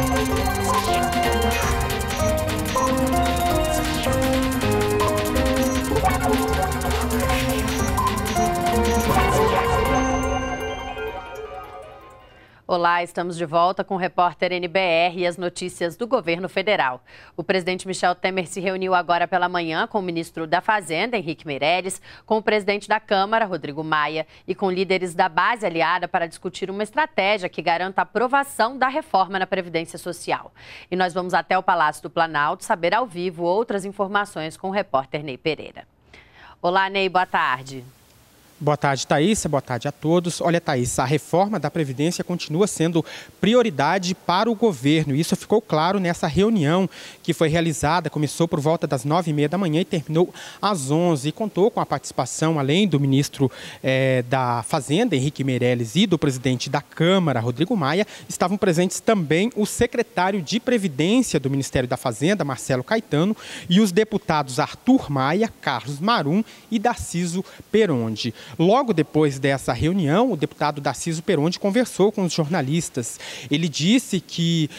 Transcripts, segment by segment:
Música Olá, estamos de volta com o repórter NBR e as notícias do governo federal. O presidente Michel Temer se reuniu agora pela manhã com o ministro da Fazenda, Henrique Meirelles, com o presidente da Câmara, Rodrigo Maia, e com líderes da base aliada para discutir uma estratégia que garanta a aprovação da reforma na Previdência Social. E nós vamos até o Palácio do Planalto saber ao vivo outras informações com o repórter Ney Pereira. Olá, Ney, boa tarde. Boa tarde, Thaís. Boa tarde a todos. Olha, Thaís, a reforma da Previdência continua sendo prioridade para o governo. Isso ficou claro nessa reunião que foi realizada, começou por volta das nove e meia da manhã e terminou às onze. E contou com a participação, além do ministro eh, da Fazenda, Henrique Meirelles, e do presidente da Câmara, Rodrigo Maia, estavam presentes também o secretário de Previdência do Ministério da Fazenda, Marcelo Caetano, e os deputados Arthur Maia, Carlos Marum e Darciso Peronde. Logo depois dessa reunião, o deputado Darciso Peronde conversou com os jornalistas. Ele disse que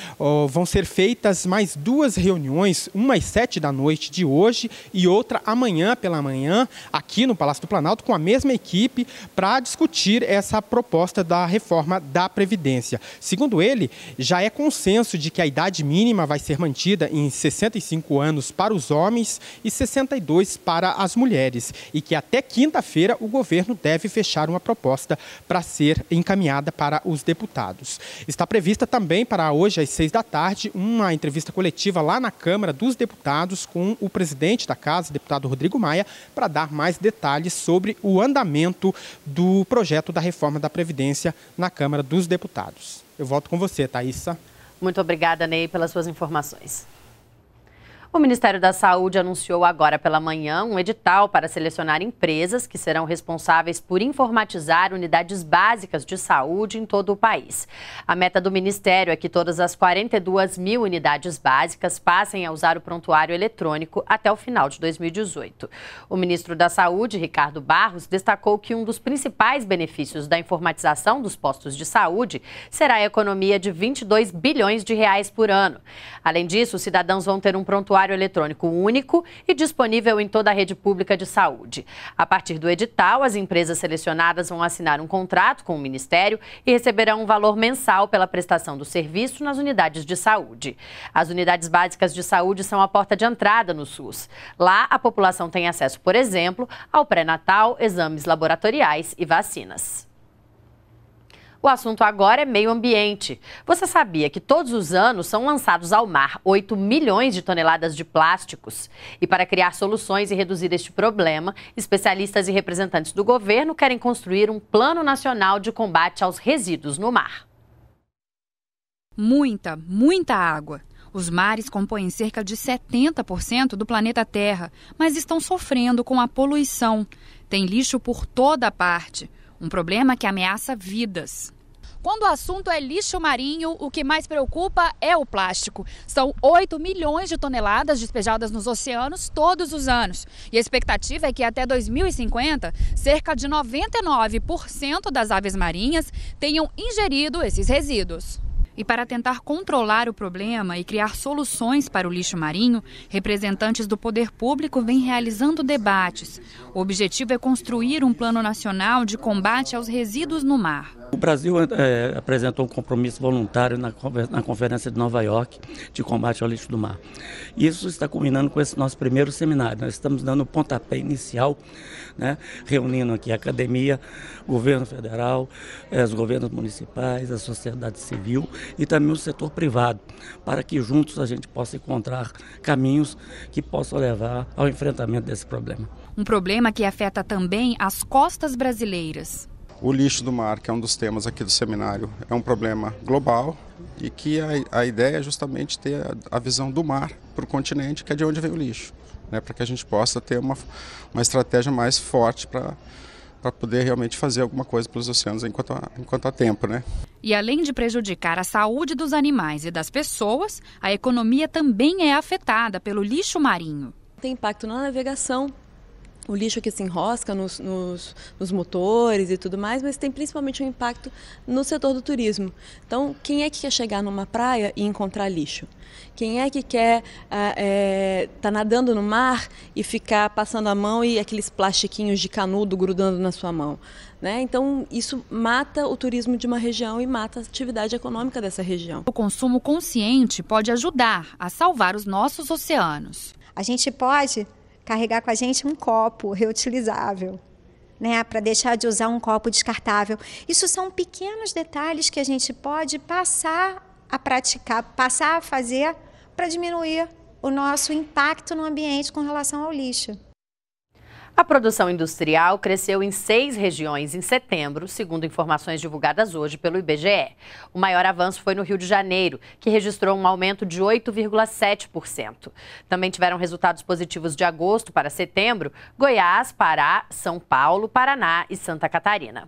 vão ser feitas mais duas reuniões, uma às sete da noite de hoje e outra amanhã pela manhã, aqui no Palácio do Planalto, com a mesma equipe, para discutir essa proposta da reforma da Previdência. Segundo ele, já é consenso de que a idade mínima vai ser mantida em 65 anos para os homens e 62 para as mulheres, e que até quinta-feira o governo governo deve fechar uma proposta para ser encaminhada para os deputados. Está prevista também para hoje, às seis da tarde, uma entrevista coletiva lá na Câmara dos Deputados com o presidente da casa, deputado Rodrigo Maia, para dar mais detalhes sobre o andamento do projeto da reforma da Previdência na Câmara dos Deputados. Eu volto com você, Thaisa. Muito obrigada, Ney, pelas suas informações. O Ministério da Saúde anunciou agora pela manhã um edital para selecionar empresas que serão responsáveis por informatizar unidades básicas de saúde em todo o país. A meta do Ministério é que todas as 42 mil unidades básicas passem a usar o prontuário eletrônico até o final de 2018. O ministro da Saúde, Ricardo Barros, destacou que um dos principais benefícios da informatização dos postos de saúde será a economia de 22 bilhões de reais por ano. Além disso, os cidadãos vão ter um prontuário prontuário eletrônico único e disponível em toda a rede pública de saúde. A partir do edital, as empresas selecionadas vão assinar um contrato com o Ministério e receberão um valor mensal pela prestação do serviço nas unidades de saúde. As unidades básicas de saúde são a porta de entrada no SUS. Lá, a população tem acesso, por exemplo, ao pré-natal, exames laboratoriais e vacinas. O assunto agora é meio ambiente. Você sabia que todos os anos são lançados ao mar 8 milhões de toneladas de plásticos? E para criar soluções e reduzir este problema, especialistas e representantes do governo querem construir um plano nacional de combate aos resíduos no mar. Muita, muita água. Os mares compõem cerca de 70% do planeta Terra, mas estão sofrendo com a poluição. Tem lixo por toda parte. Um problema que ameaça vidas. Quando o assunto é lixo marinho, o que mais preocupa é o plástico. São 8 milhões de toneladas despejadas nos oceanos todos os anos. E a expectativa é que até 2050, cerca de 99% das aves marinhas tenham ingerido esses resíduos. E para tentar controlar o problema e criar soluções para o lixo marinho, representantes do poder público vêm realizando debates. O objetivo é construir um plano nacional de combate aos resíduos no mar. O Brasil é, apresentou um compromisso voluntário na, na Conferência de Nova York de combate ao lixo do mar. Isso está culminando com esse nosso primeiro seminário. Nós estamos dando o pontapé inicial, né, reunindo aqui a academia, governo federal, eh, os governos municipais, a sociedade civil e também o setor privado, para que juntos a gente possa encontrar caminhos que possam levar ao enfrentamento desse problema. Um problema que afeta também as costas brasileiras. O lixo do mar, que é um dos temas aqui do seminário, é um problema global e que a, a ideia é justamente ter a, a visão do mar para o continente, que é de onde vem o lixo, né, para que a gente possa ter uma, uma estratégia mais forte para para poder realmente fazer alguma coisa pelos oceanos enquanto há, enquanto há tempo, né? E além de prejudicar a saúde dos animais e das pessoas, a economia também é afetada pelo lixo marinho. Tem impacto na navegação, o lixo que se enrosca nos, nos, nos, motores e tudo mais, mas tem principalmente um impacto no setor do turismo. Então, quem é que quer chegar numa praia e encontrar lixo? Quem é que quer estar ah, é, tá nadando no mar e ficar passando a mão e aqueles plastiquinhos de canudo grudando na sua mão? Né? Então, isso mata o turismo de uma região e mata a atividade econômica dessa região. O consumo consciente pode ajudar a salvar os nossos oceanos. A gente pode carregar com a gente um copo reutilizável. Né, para deixar de usar um copo descartável. Isso são pequenos detalhes que a gente pode passar a praticar, passar a fazer para diminuir o nosso impacto no ambiente com relação ao lixo. A produção industrial cresceu em seis regiões em setembro, segundo informações divulgadas hoje pelo IBGE. O maior avanço foi no Rio de Janeiro, que registrou um aumento de 8,7%. Também tiveram resultados positivos de agosto para setembro Goiás, Pará, São Paulo, Paraná e Santa Catarina.